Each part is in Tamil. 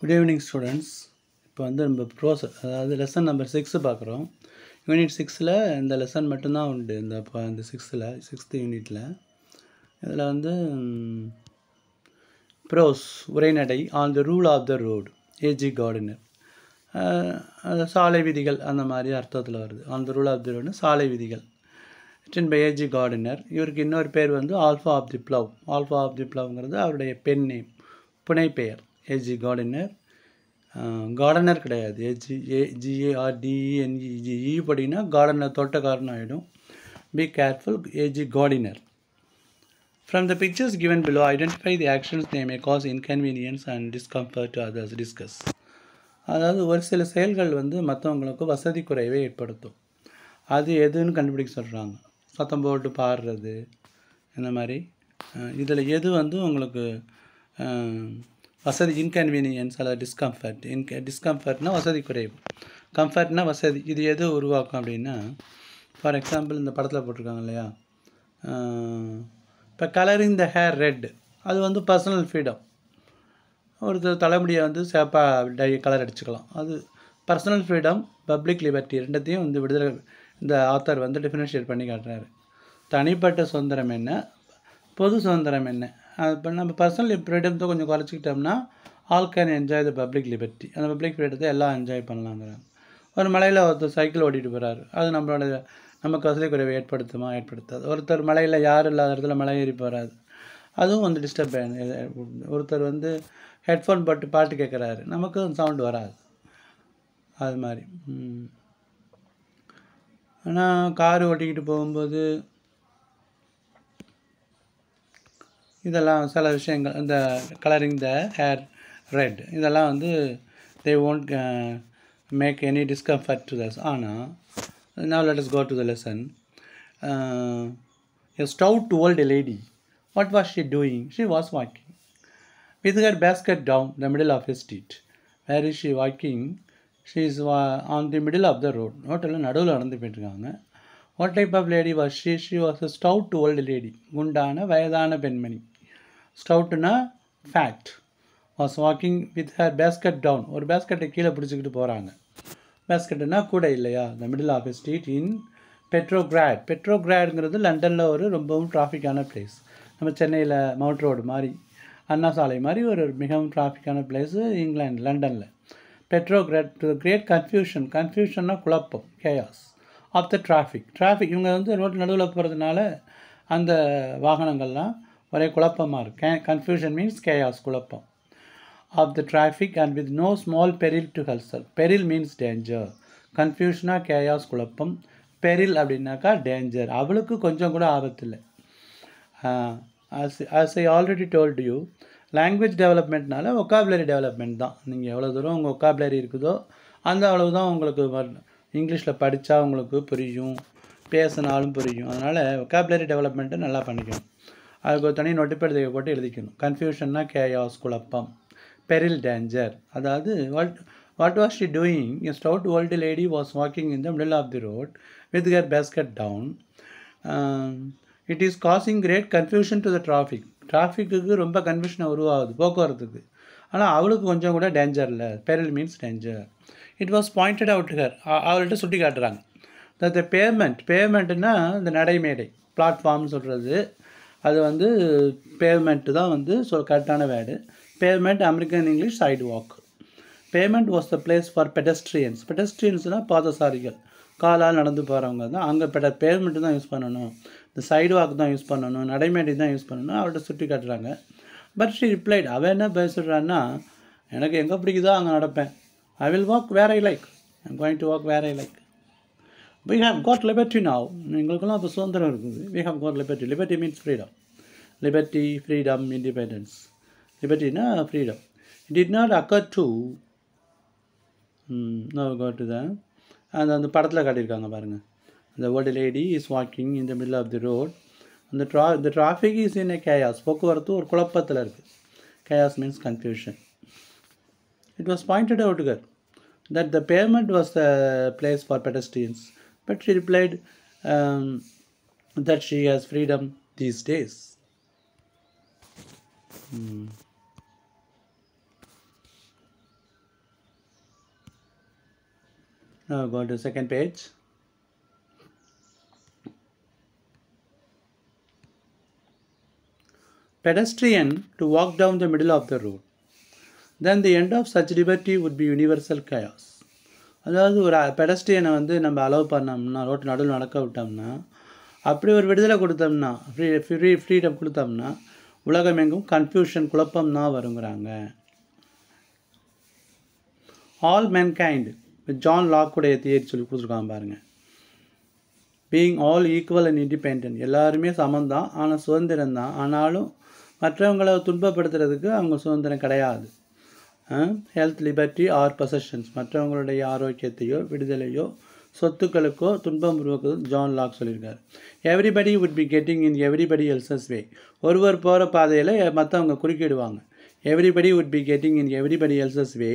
குட் ஈவினிங் ஸ்டூடெண்ட்ஸ் இப்போ வந்து நம்ம ப்ரோசஸ் அதாவது லெசன் நம்பர் சிக்ஸு பார்க்குறோம் யூனிட் சிக்ஸில் இந்த லெசன் மட்டும்தான் உண்டு இந்த இப்போ இந்த சிக்ஸில் சிக்ஸ்த்து யூனிட்டில் இதில் வந்து ப்ரோஸ் உரைநடை on the rule of the road A G Gardiner சாலை விதிகள் அந்த மாதிரி அர்த்தத்தில் வருது on the rule of the road சாலை விதிகள் ரிட்டன் பை ஏஜி கார்டனர் இவருக்கு இன்னொரு பேர் வந்து alpha of the plough alpha of the ப்ளவ்ங்கிறது அவருடைய பெண் நேம் புனைப்பெயர் ஏஜி கார்டனர் கார்டனர் கிடையாது ஏஜி ஏ ஜிஏஆர்டிஇஎன்இஜிஇ படினா கார்டனர் தோட்டக்காரன் ஆகிடும் be careful AG gardener from the pictures given below identify the actions name May cos inconvenience and discomfort to others discuss அதாவது ஒரு சில செயல்கள் வந்து மற்றவங்களுக்கு வசதி குறைவை ஏற்படுத்தும் அது எதுன்னு கண்டுபிடிக்க சொல்கிறாங்க சத்தம் போட்டு பாடுறது இந்த மாதிரி இதில் எது வந்து உங்களுக்கு வசதி இன்கன்வீனியன்ஸ் அல்லது டிஸ்கம்ஃபர்ட் இன்க டிஸ்கம்ஃபர்ட்னால் வசதி குறைவு கம்ஃபர்ட்னா வசதி இது எது உருவாக்கும் அப்படின்னா ஃபார் எக்ஸாம்பிள் இந்த படத்தில் போட்டிருக்காங்க இல்லையா இப்போ கலரிங் த ஹேர் ரெட் அது வந்து பர்சனல் ஃப்ரீடம் ஒருத்தர் தலைமுடியை வந்து சேப்பாக டை கலர் அடிச்சுக்கலாம் அது பர்சனல் ஃப்ரீடம் பப்ளிக் லிபர்ட்டி ரெண்டத்தையும் வந்து விடுதலை இந்த ஆத்தர் வந்து டிஃபினன்ஷியேட் பண்ணி காட்டுறாரு தனிப்பட்ட சுதந்திரம் என்ன பொது சுதந்திரம் என்ன இப்போ நம்ம பர்சனல் ஃப்ரீடம்ஸை கொஞ்சம் குறைச்சிக்கிட்டோம்னா all can enjoy the public liberty அந்த பப்ளிக் ஃப்ரீடத்தை எல்லாம் என்ஜாய் பண்ணலாங்கிறாங்க ஒரு மலையில் ஒருத்தர் சைக்கிள் ஓட்டிகிட்டு போகிறாரு அது நம்மளோட நமக்கு வசதி குறைவை ஏற்படுத்துமா ஏற்படுத்தாது ஒருத்தர் மலையில் யார் இல்லாத இடத்துல மலை ஏறி போகிறாரு அதுவும் வந்து டிஸ்டர்ப் ஒருத்தர் வந்து ஹெட்ஃபோன் போட்டு பாட்டு கேட்குறாரு நமக்கும் சவுண்டு வராது அது மாதிரி ஆனால் கார் ஓட்டிக்கிட்டு போகும்போது இதெல்லாம் சில விஷயங்கள் இந்த கலரிங் த ஹேர் ரெட் இதெல்லாம் வந்து they won't make any discomfort to thus ஆனால் now let us go to the lesson stout to old a lady what was she doing she was walking with her basket down the middle of his street where is she walking she is வா on the middle of the road ஹோட்டலில் நடுவில் நடந்து போயிட்டுருக்காங்க what type of lady was she she was stout to old lady குண்டான வயதான பெண்மணி ஸ்டவுட்னா fat was walking with her basket down ஒரு பேஸ்கெட்டை கீழே பிடிச்சிக்கிட்டு போகிறாங்க பேஸ்கெட்டுனா கூட இல்லையா இந்த middle of street in Petrograd பெட்ரோகிராடுங்கிறது லண்டனில் ஒரு ரொம்பவும் டிராஃபிக்கான பிளேஸ் நம்ம சென்னையில் மவுண்ட் ரோடு மாதிரி அண்ணா சாலை மாதிரி ஒரு மிகவும் டிராஃபிக்கான பிளேஸு இங்கிலாந்து லண்டனில் பெட்ரோகிராட் டு கிரேட் கன்ஃபியூஷன் கன்ஃபியூஷன்னா குழப்பம் chaos of the traffic traffic இவங்க வந்து ரோட்டில் நடுவில் போகிறதுனால அந்த வாகனங்கள்லாம் ஒரே குழப்பமாக இருக்கு கன்ஃபியூஷன் மீன்ஸ் கேஆஸ் குழப்பம் of the traffic and with no small peril to herself peril means danger கன்ஃபியூஷனாக கேஆஸ் குழப்பம் பெரில் அப்படின்னாக்கா டேஞ்சர் அவளுக்கு கொஞ்சம் கூட ஆபத்து இல்லை as I already told you language டெவலப்மெண்ட்னால ஒக்காபுலரி டெவலப்மெண்ட் தான் நீங்கள் எவ்வளோ தூரம் உங்கள் ஒக்காபுலரி இருக்குதோ அந்த அளவு தான் உங்களுக்கு இங்கிலீஷில் படித்தா உங்களுக்கு புரியும் பேசினாலும் புரியும் அதனால் ஒக்காபுலரி டெவலப்மெண்ட்டு நல்லா பண்ணிக்கணும் அதுக்கு ஒரு தனி நோட்டிப்பேட் தேவை போட்டு எழுதிக்கணும் கன்ஃபியூஷன்னா கேயாஸ் குழப்பம் பெரில் டேஞ்சர் அதாவது what what was she doing a stout old lady was walking in the middle of the road with her basket down it is causing great confusion to the traffic டிராஃபிக்கு ரொம்ப கன்ஃபியூஷனை உருவாகுது போக்குவரத்துக்கு ஆனால் அவளுக்கு கொஞ்சம் கூட டேஞ்சர் இல்லை peril means danger it was pointed out her அவள்கிட்ட சுட்டி காட்டுறாங்க த பேமெண்ட் பேமெண்ட்டுன்னா இந்த நடைமேடை பிளாட்ஃபார்ம் சொல்கிறது அது வந்து பேமெண்ட்டு தான் வந்து ஸோ கரெக்டான word pavement American English sidewalk pavement was the place for pedestrians பெடஸ்ட்ரியன்ஸ்னால் பாதசாரிகள் காலால் நடந்து போகிறவங்க தான் அங்கே பெட பேமெண்ட்டு தான் யூஸ் பண்ணணும் இந்த சைடு வாக் தான் யூஸ் பண்ணணும் நடைமேடை தான் யூஸ் பண்ணணும் அவர்கிட்ட சுட்டி காட்டுறாங்க பட் ஷி ரிப்ளைட் அவன் என்ன பேசுறான்னா எனக்கு எங்கே பிடிக்குதோ அங்கே நடப்பேன் ஐ will walk where I like I'm going to walk where I like we have got liberty now எங்களுக்கெல்லாம் இப்போ சுதந்திரம் இருக்குது we have got liberty liberty means freedom liberty freedom independence லிபர்ட்டினா freedom did not occur to now got தான் அந்த அந்த படத்தில் காட்டியிருக்காங்க பாருங்கள் அந்த ஓல்டு லேடி இஸ் வாக்கிங் இந்த மிடில் ஆஃப் தி ரோட் அந்த ட்ரா இந்த traffic is in a chaos போக்குவரத்து ஒரு குழப்பத்தில் இருக்குது chaos means confusion it was pointed out her that the pavement was the place for pedestrians But she replied um, that she has freedom these days. Hmm. Now go to second page. Pedestrian to walk down the middle of the road. Then the end of such liberty would be universal chaos. அதாவது ஒரு பெடஸ்டியனை வந்து நம்ம அலோவ் பண்ணோம்னா ரோட்டு நடுவில் நடக்க விட்டோம்னா அப்படி ஒரு விடுதலை கொடுத்தோம்னா ஃப்ரீ ஃப்ரீ ஃப்ரீடம் கொடுத்தோம்னா உலகம் எங்கும் கன்ஃபியூஷன் குழப்பம் தான் வருங்கிறாங்க ஆல் மேன்கைண்டு ஜான் லாக்குடைய தியரி சொல்லி கொடுத்துருக்காங்க பாருங்கள் being all equal and independent எல்லாருமே சமந்தான் ஆனால் சுதந்திரம் தான் ஆனாலும் மற்றவங்களை துன்பப்படுத்துறதுக்கு அவங்க சுதந்திரம் கிடையாது ஹெல்த் லிபர்ட்டி ஆர் பொசஷன்ஸ் மற்றவங்களுடைய ஆரோக்கியத்தையோ விடுதலையோ சொத்துக்களுக்கோ துன்பம் உருவாக்குவது ஜான் லாக் சொல்லியிருக்காரு everybody would be getting in everybody else's way ஒருவர் போகிற பாதையில் மற்றவங்க குறுக்கிடுவாங்க everybody would be getting in everybody else's way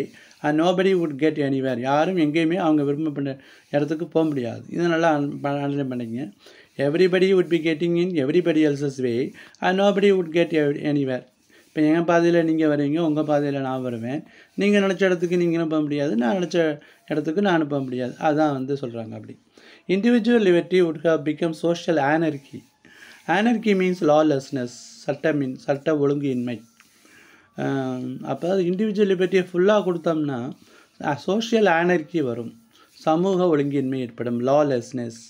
and nobody would get anywhere யாரும் எங்கேயுமே அவங்க விரும்ப பண்ண இடத்துக்கு போக முடியாது இதை நல்லா அனலைஸ் பண்ணிங்க everybody would be getting in everybody else's way and nobody would get anywhere இப்போ என் பாதையில் நீங்கள் வருவீங்க உங்கள் பாதையில் நான் வருவேன் நீங்கள் நினச்ச இடத்துக்கு நீங்கள் அனுப்ப முடியாது நான் நினச்ச இடத்துக்கு நான் அனுப்ப முடியாது அதான் வந்து சொல்கிறாங்க அப்படி individual liberty would have become social anarchy anarchy means lawlessness சட்ட மீன் சட்ட ஒழுங்கு இன்மை அப்போ இண்டிவிஜுவல் லிபர்ட்டியை ஃபுல்லாக கொடுத்தோம்னா சோஷியல் ஆனர்கி வரும் சமூக ஒழுங்கின்மை ஏற்படும் lawlessness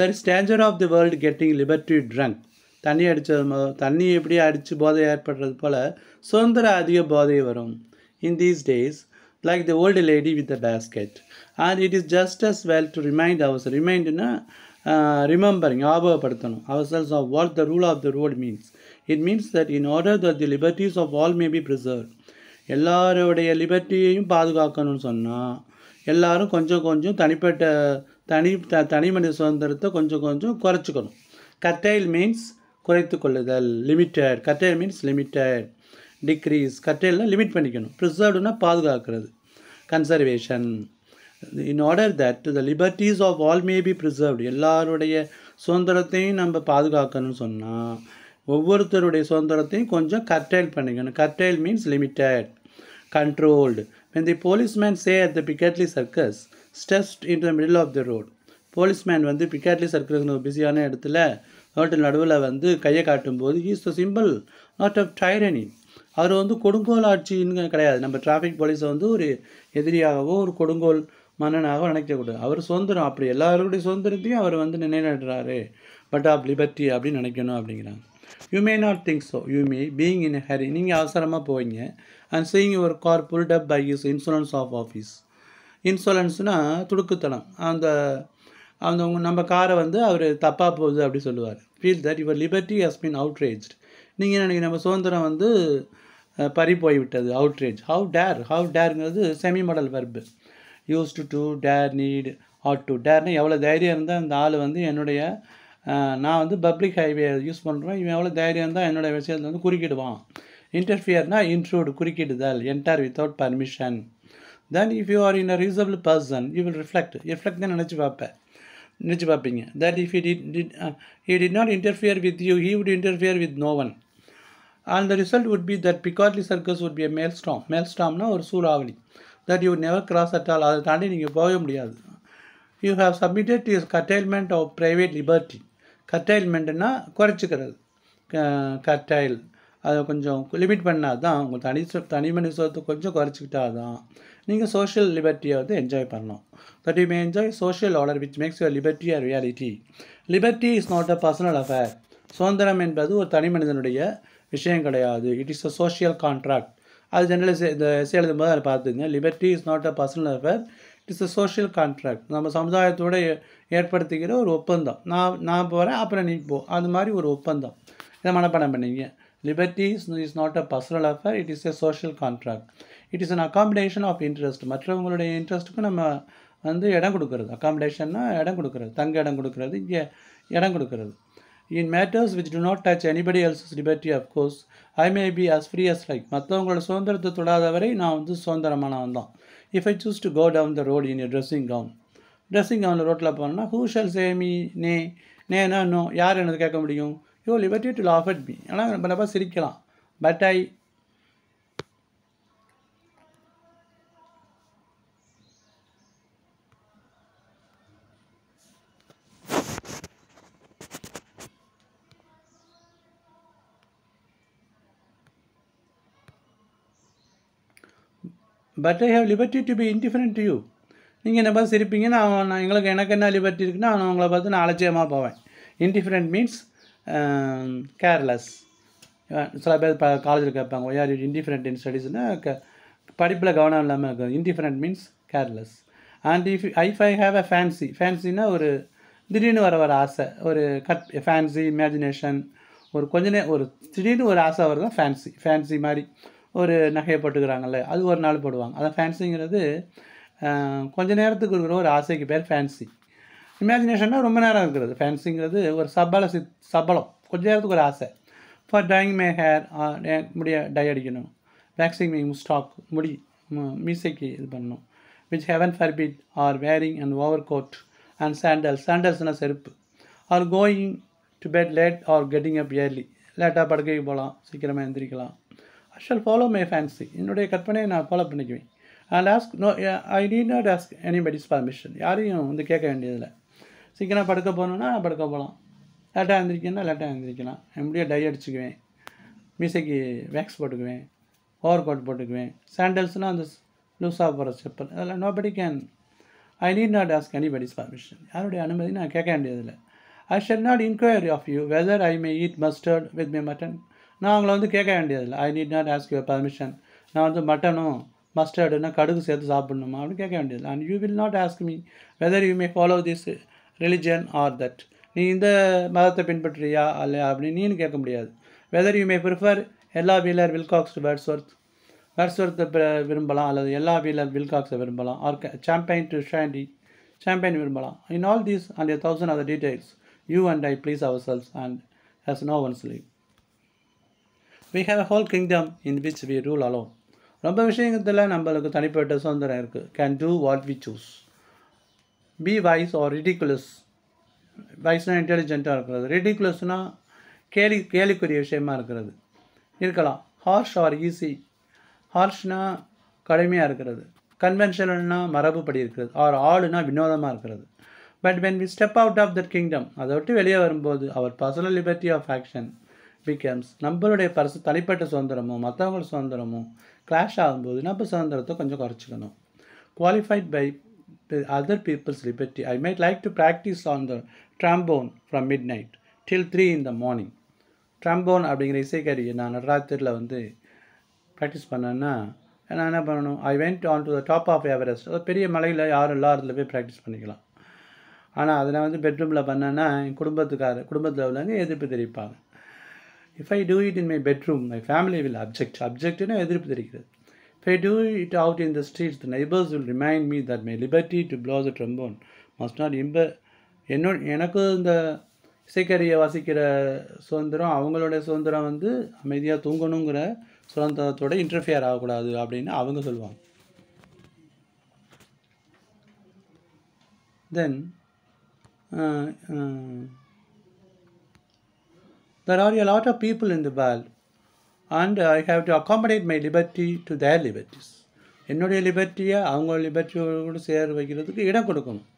that is danger of the world getting liberty drunk தண்ணி அடித்தது மொதல் தண்ணி எப்படி அடித்து போதை ஏற்படுறது போல் சுதந்திர அதிக போதை வரும் in these days like the old lady with the basket and it is just as well to remind ourselves ரிமைண்ட்னா ரிமெம்பரிங் ஞாபகப்படுத்தணும் selves of what the rule of the road means it means that in order that the liberties of all may be preserve எல்லாருடைய லிபர்ட்டியையும் பாதுகாக்கணும்னு சொன்னால் எல்லோரும் கொஞ்சம் கொஞ்சம் தனிப்பட்ட தனி த தனி மனித சுதந்திரத்தை கொஞ்சம் கொஞ்சம் குறைச்சிக்கணும் கட்டைல் மீன்ஸ் குறைத்து கொள்ளுதல் limited curtail means limited decrease கட்டேல்னா லிமிட் பண்ணிக்கணும் ப்ரிசர்வ்டுனா பாதுகாக்கிறது conservation in order that the liberties of all may be preserved எல்லாருடைய சுதந்திரத்தையும் நம்ம பாதுகாக்கணும்னு சொன்னால் ஒவ்வொருத்தருடைய சுதந்திரத்தையும் கொஞ்சம் கர்டைல் பண்ணிக்கணும் curtail means limited controlled when the policeman say at the Piccadilly Circus steps in the middle of the road policeman வந்து பிக்காட்லி ஒரு பிஸியான இடத்துல நாட்டு நடுவில் வந்து கையை காட்டும்போது is the symbol not of tyranny அவர் வந்து கொடுங்கோல் ஆட்சின்னு கிடையாது நம்ம டிராஃபிக் போலீஸை வந்து ஒரு எதிரியாகவோ ஒரு கொடுங்கோல் மன்னனாகவோ நினைக்கக்கூடாது அவர் சுதந்திரம் அப்படி எல்லாருடைய சுதந்திரத்தையும் அவர் வந்து நிலைநாட்டுறாரு பட் ஆஃப் லிபர்ட்டி அப்படின்னு நினைக்கணும் அப்படிங்கிறாங்க you may not think so you may being in hurry நீங்கள் அவசரமாக போவீங்க and seeing your car pulled up by is insurance of office இன்சூரன்ஸ்னால் துடுக்குத்தனம் அந்த அந்த நம்ம காரை வந்து அவர் தப்பாக போகுது அப்படி சொல்லுவார் feel that your liberty has been outraged நீங்கள் நினைக்க நம்ம சுதந்திரம் வந்து பறி போய்விட்டது அவுட்ரேஜ் ஹவு டேர் ஹவு டேருங்கிறது semi modal verb use to to dare need ought to டேர்னு எவ்வளோ தைரியம் இருந்தால் அந்த ஆள் வந்து என்னுடைய நான் வந்து பப்ளிக் ஹைவே யூஸ் பண்ணுறேன் இவன் எவ்வளோ தைரியம் இருந்தால் என்னோடய விஷயத்தை வந்து குறுக்கிடுவான் இன்டர்ஃபியர்னால் இன்ட்ரூட் குறுக்கிடுதல் enter without permission then if you are in a reasonable person you will reflect reflect தான் நினச்சி பார்ப்பேன் நினச்சி பார்ப்பீங்க that if he did did he not interfere with you he would interfere with no one and the result would be that Piccadilly Circus would be maelstrom maelstrom ஒரு சூறாவளி that you never cross at அதை தாண்டி நீங்கள் போக முடியாது you have submitted is curtailment of private liberty கட்டைல்மெண்ட்னா குறைச்சிக்கிறது கட்டைல் அதை கொஞ்சம் லிமிட் பண்ணால் தான் உங்கள் தனி தனி மனுஷத்தை கொஞ்சம் குறைச்சிக்கிட்டா தான் நீங்கள் சோஷியல் லிபர்ட்டியை வந்து என்ஜாய் பண்ணணும் that you may enjoy social order which makes your liberty or reality liberty is not a personal affair சுதந்திரம் என்பது ஒரு தனி மனிதனுடைய விஷயம் கிடையாது it is a social contract அது ஜென்ரலி இந்த எஸ்ஏ எழுதும்போது அதை பார்த்துங்க liberty is not a personal affair it is a social contract நம்ம சமுதாயத்தோடு ஏற்படுத்திக்கிற ஒரு ஒப்பந்தம் நான் நான் போகிறேன் அப்புறம் நீ போ அது மாதிரி ஒரு ஒப்பந்தம் இதை மனப்பாடம் பண்ணிங்க Liberty is not a personal affair, it is a social contract. It is an accommodation of interest மற்றவங்களுடைய இன்ட்ரெஸ்ட்டுக்கு நம்ம வந்து இடம் கொடுக்கறது அகாமடேஷன்னா இடம் கொடுக்கறது தங்க இடம் கொடுக்கறது இங்கே இடம் கொடுக்கறது in matters which do not touch anybody else's liberty of course I may be as free as like மற்றவங்களோட சுதந்திரத்தை தொடாத வரை நான் வந்து சுதந்திரமானவன் தான் if I choose to go down the road in dressing gown dressing கவுனில் ரோட்டில் போனோன்னா ஹூ ஷல் சேமி நே நே நேனா இன்னும் யார் எனக்கு கேட்க முடியும் you liberty to laugh at me ஆனால் நம்ம நம்ம சிரிக்கலாம் but I but I have liberty to be indifferent to you நீங்கள் என்ன பார்த்து சிரிப்பீங்க நான் எங்களுக்கு எனக்கு என்ன லிபர்ட்டி இருக்குன்னா நான் உங்களை பார்த்து நான் அலட்சியமாக போவேன் இன்டிஃபரெண்ட் மீன்ஸ் கேர்லெஸ் சில பேர் இப்போ காலேஜில் கேட்பாங்க ஆர் யூ இன்டிஃபரெண்ட் இன் ஸ்டடீஸ்னால் க படிப்பில் கவனம் இல்லாமல் இருக்கும் indifferent means careless and if if I have a fancy ஃபேன்சினா ஒரு திடீர்னு வர வர ஆசை ஒரு கட் ஃபேன்சி இமேஜினேஷன் ஒரு கொஞ்ச நே ஒரு திடீர்னு ஒரு ஆசை வருது ஃபேன்சி ஃபேன்சி மாதிரி ஒரு நகையை போட்டுக்கிறாங்கல்ல அது ஒரு நாள் போடுவாங்க அதான் ஃபேன்சிங்கிறது கொஞ்ச நேரத்துக்கு இருக்கிற ஒரு ஆசைக்கு பேர் ஃபேன்சி இமேஜினேஷன்னா ரொம்ப நேரம் இருக்கிறது ஃபேன்ஸிங்கிறது ஒரு சபல சித் சபலம் கொஞ்சம் நேரத்துக்கு ஒரு ஆசை ஃபார் டைங் மே ஹேர் முடிய டை அடிக்கணும் வேக்சிங் மீ ஸ்டாக் முடி மீசைக்கு இது பண்ணணும் which heaven forbid or wearing and overcoat and sandal சாண்டல்ஸ்னால் செருப்பு or going to bed late or getting up early லேட்டாக படுக்கைக்கு போகலாம் சீக்கிரமாக எந்திரிக்கலாம் I shall follow my fancy என்னுடைய கற்பனையை நான் ஃபாலோ பண்ணிக்குவேன் and ask no I need not ask anybody's permission யாரையும் வந்து கேட்க வேண்டியதில்லை சீக்கிரம் படுக்க போகணுன்னா படுக்க போகலாம் லேட்டாக எழுந்திரிக்கணும்னா லேட்டாக எழுந்திரிக்கலாம் எப்படியோ டை அடிச்சுக்குவேன் மீசைக்கு வேக்ஸ் போட்டுக்குவேன் ஓவர் கோட் போட்டுக்குவேன் சாண்டல்ஸ்னால் அந்த லூஸாக போகிற செப்பல் அதில் nobody can I need not ask body's permission யாருடைய அனுமதி நான் கேட்க வேண்டியதில்லை I should not inquiry of you whether I may eat mustard with my mutton நான் அவங்கள வந்து கேட்க வேண்டியதில்லை I need not ask your permission நான் வந்து மட்டனும் மஸ்டர்டுன்னா கடுகு சேர்த்து சாப்பிட்ணுமா அப்படின்னு கேட்க வேண்டியதில்லை and you will not ask me whether you may follow this religion or that நீ இந்த மதத்தை பின்பற்றியா அல்ல அப்படின்னு கேட்க முடியாது whether you may prefer Ella Wheeler Wilcox to Wordsworth வேர்ட்ஸ்வர்த்தை விரும்பலாம் அல்லது எல்லா வீலர் வில்காக்ஸை விரும்பலாம் or champagne to shandy champagne விரும்பலாம் in all these and a thousand other details you and I please ourselves and has no one's leave we have a whole kingdom in which we rule alone ரொம்ப விஷயத்தில் நம்மளுக்கு தனிப்பட்ட சுதந்திரம் இருக்குது can do what we choose be wise or ridiculous வைஸ்னால் இன்டெலிஜென்ட்டாக இருக்கிறது ரிடிகுலஸ்னால் கேலி கேலிக்குரிய விஷயமா இருக்கிறது இருக்கலாம் ஹார்ஷ் ஆர் ஈஸி ஹார்ஷ்னால் கடுமையாக இருக்கிறது கன்வென்ஷனல்னால் மரபுப்படி இருக்கிறது ஆர் ஆளுனால் வினோதமாக இருக்கிறது but when we step out of that kingdom அதை விட்டு வெளியே வரும்போது our personal liberty of action becomes நம்மளுடைய பரிசு தனிப்பட்ட சுதந்திரமும் மற்றவங்களோட சுதந்திரமும் கிளாஷ் ஆகும்போது நம்ம சுதந்திரத்தை கொஞ்சம் குறைச்சிக்கணும் qualified by to other people's liberty. I might like to practice on the trombone from midnight till 3 in the morning. Trombone அப்படிங்கிற இசைக்கருவியை நான் நடராத்திரியில் வந்து ப்ராக்டிஸ் பண்ணேன்னா நான் என்ன பண்ணணும் I went on to the top of Everest அது பெரிய மலையில் யாரும் எல்லாத்துல போய் ப்ராக்டிஸ் பண்ணிக்கலாம் ஆனால் அதை நான் வந்து பெட்ரூமில் பண்ணேன்னா என் குடும்பத்துக்கார குடும்பத்தில் உள்ளவங்க எதிர்ப்பு தெரிவிப்பாங்க if I do it in my bedroom my family will object அப்ஜெக்ட்னா எதிர்ப்பு தெரிவிக்கிறது If I do it out in the streets, the neighbors will remind me that my liberty to blow the trombone must not imper எனக்கு இந்த இசைக்கரியை வாசிக்கிற சுதந்திரம் அவங்களோட சுதந்திரம் வந்து அமைதியாக தூங்கணுங்கிற சுதந்திரத்தோட இன்டர்ஃபியர் ஆகக்கூடாது அப்படின்னு அவங்க சொல்லுவாங்க then there are a lot of people in the flat and I have to accommodate my liberty to their liberties என்னுடைய லிபர்ட்டியை அவங்க லிபர்ட்டியோடு சேர வைக்கிறதுக்கு இடம் கொடுக்கணும்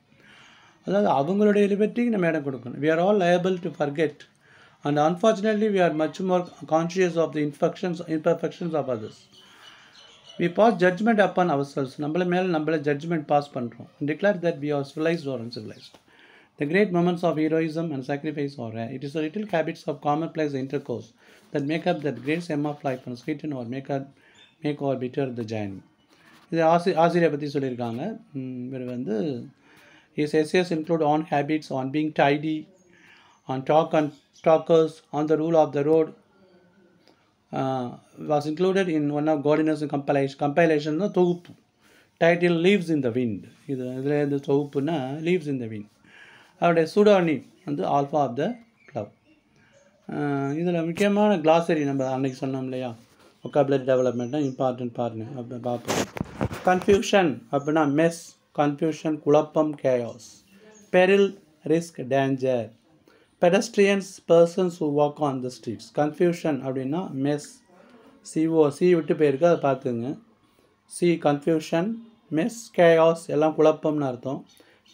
அதாவது அவங்களுடைய லிபர்ட்டிக்கு நம்ம இடம் கொடுக்கணும் we are all liable to forget and unfortunately we are much more conscious of the infections imperfections of others we pass judgment upon ourselves நம்மள மேலே நம்மள ஜட்ஜ்மெண்ட் பாஸ் பண்ணுறோம் declare that we are civilised or uncivilised The great moments of heroism and sacrifice are rare. It is the little habits of commonplace intercourse that make up that great sum of life and sweeten or make or make or bitter the journey. இது ஆசி ஆசிரியரை பற்றி சொல்லியிருக்காங்க இவர் வந்து is essays include on habits on being tidy on talk and talkers on the rule of the road was included in one of கோடினஸ் கம்பைலேஷன் கம்பைலேஷன் தான் தொகுப்பு title leaves in the wind இது இதில் இந்த தொகுப்புனா லீவ்ஸ் இன் த விண்ட் அவருடைய சூடானி வந்து ஆல்ஃபா ஆஃப் த கிளவ் இதில் முக்கியமான கிளாசரி நம்ம அன்றைக்கி சொன்னோம் இல்லையா ஒக்காபுலரி டெவலப்மெண்ட்டாக இம்பார்ட்டன்ட் பாருங்க அப்படி பார்ப்போம் கன்ஃபியூஷன் அப்படின்னா மெஸ் கன்ஃபியூஷன் குழப்பம் chaos peril risk danger pedestrians persons who walk on the streets confusion அப்படின்னா மெஸ் சிஓ சி விட்டு போயிருக்கு அதை பார்த்துங்க சி கன்ஃபியூஷன் மெஸ் கேயாஸ் எல்லாம் குழப்பம்னு அர்த்தம்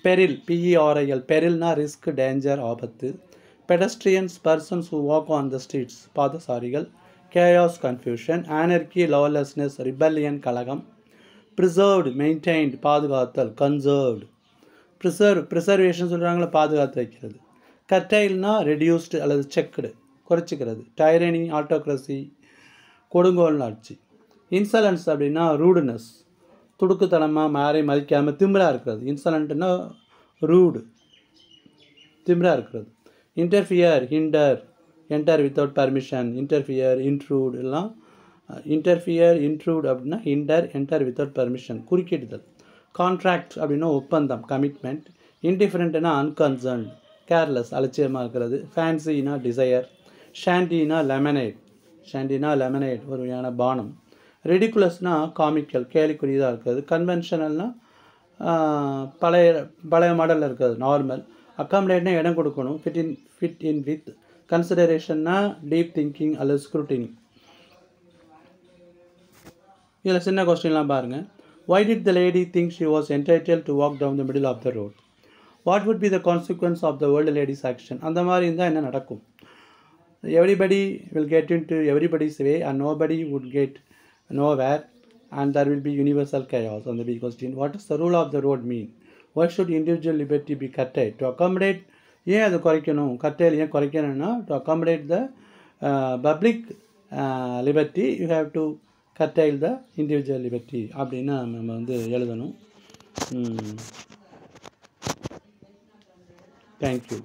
பெரில் பிஇஆர்ஐஎல் பெரில்னா ரிஸ்க் டேஞ்சர் ஆபத்து pedestrians persons who walk on the streets பாதசாரிகள் chaos confusion anarchy lawlessness rebellion கழகம் ப்ரிசர்வ்டு மெயின்டைன்டு பாதுகாத்தல் கன்சர்வ்டு ப்ரிசர்வ் ப்ரிசர்வேஷன் சொல்கிறாங்களே பாதுகாத்து வைக்கிறது கட்டைல்னா ரெடியூஸ்டு அல்லது செக்குடு குறைச்சிக்கிறது டைரனி ஆட்டோக்ரஸி கொடுங்கோல் ஆட்சி இன்சலன்ஸ் அப்படின்னா ரூடுனஸ் துடுக்குத்தனமாக மாறி மதிக்காமல் திம்பராக இருக்கிறது இன்சலண்ட்னா ரூடு திம்பராக இருக்கிறது interfere hinder enter without permission interfere intrude எல்லாம் இன்டர்ஃபியர் இன்ட்ரூட் அப்படின்னா ஹிண்டர் என்டர் வித்தவுட் பர்மிஷன் குறுக்கிடுதல் கான்ட்ராக்ட் அப்படின்னா ஒப்பந்தம் கமிட்மெண்ட் இன்டிஃப்ரெண்ட்டுனா அன்கன்சர்ன் கேர்லெஸ் அலட்சியமாக இருக்கிறது ஃபேன்சினா டிசையர் ஷாண்டினா லெமனேட் ஷாண்டினா லெமனேட் ஒரு வகையான பானம் ரெடிக்குலஸ்னால் காமிக்கல் கேலிக்குரியதாக இருக்காது இருக்கிறது கன்வென்ஷனல்னால் பழைய பழைய மாடலில் இருக்கிறது நார்மல் அக்காமடேட்னா இடம் கொடுக்கணும் fit in fit in with கன்சிடரேஷன்னா டீப் திங்கிங் அல்லது ஸ்க்ரூட்டினி இதில் சின்ன கொஸ்டின்லாம் பாருங்கள் why did the lady think she was entitled to walk down the middle of the road what would be the consequence of the world lady's action அந்த மாதிரி இருந்தால் என்ன நடக்கும் everybody will get into everybody's way and nobody would get nowhere and there will be universal chaos on the big question. What does the rule of the road mean? Why should individual liberty be curtailed? To accommodate ஏன் அது குறைக்கணும் கட்டையில் ஏன் குறைக்கணும்னா to accommodate the public liberty you have to curtail the individual liberty அப்படின்னு நம்ம வந்து எழுதணும் தேங்க்யூ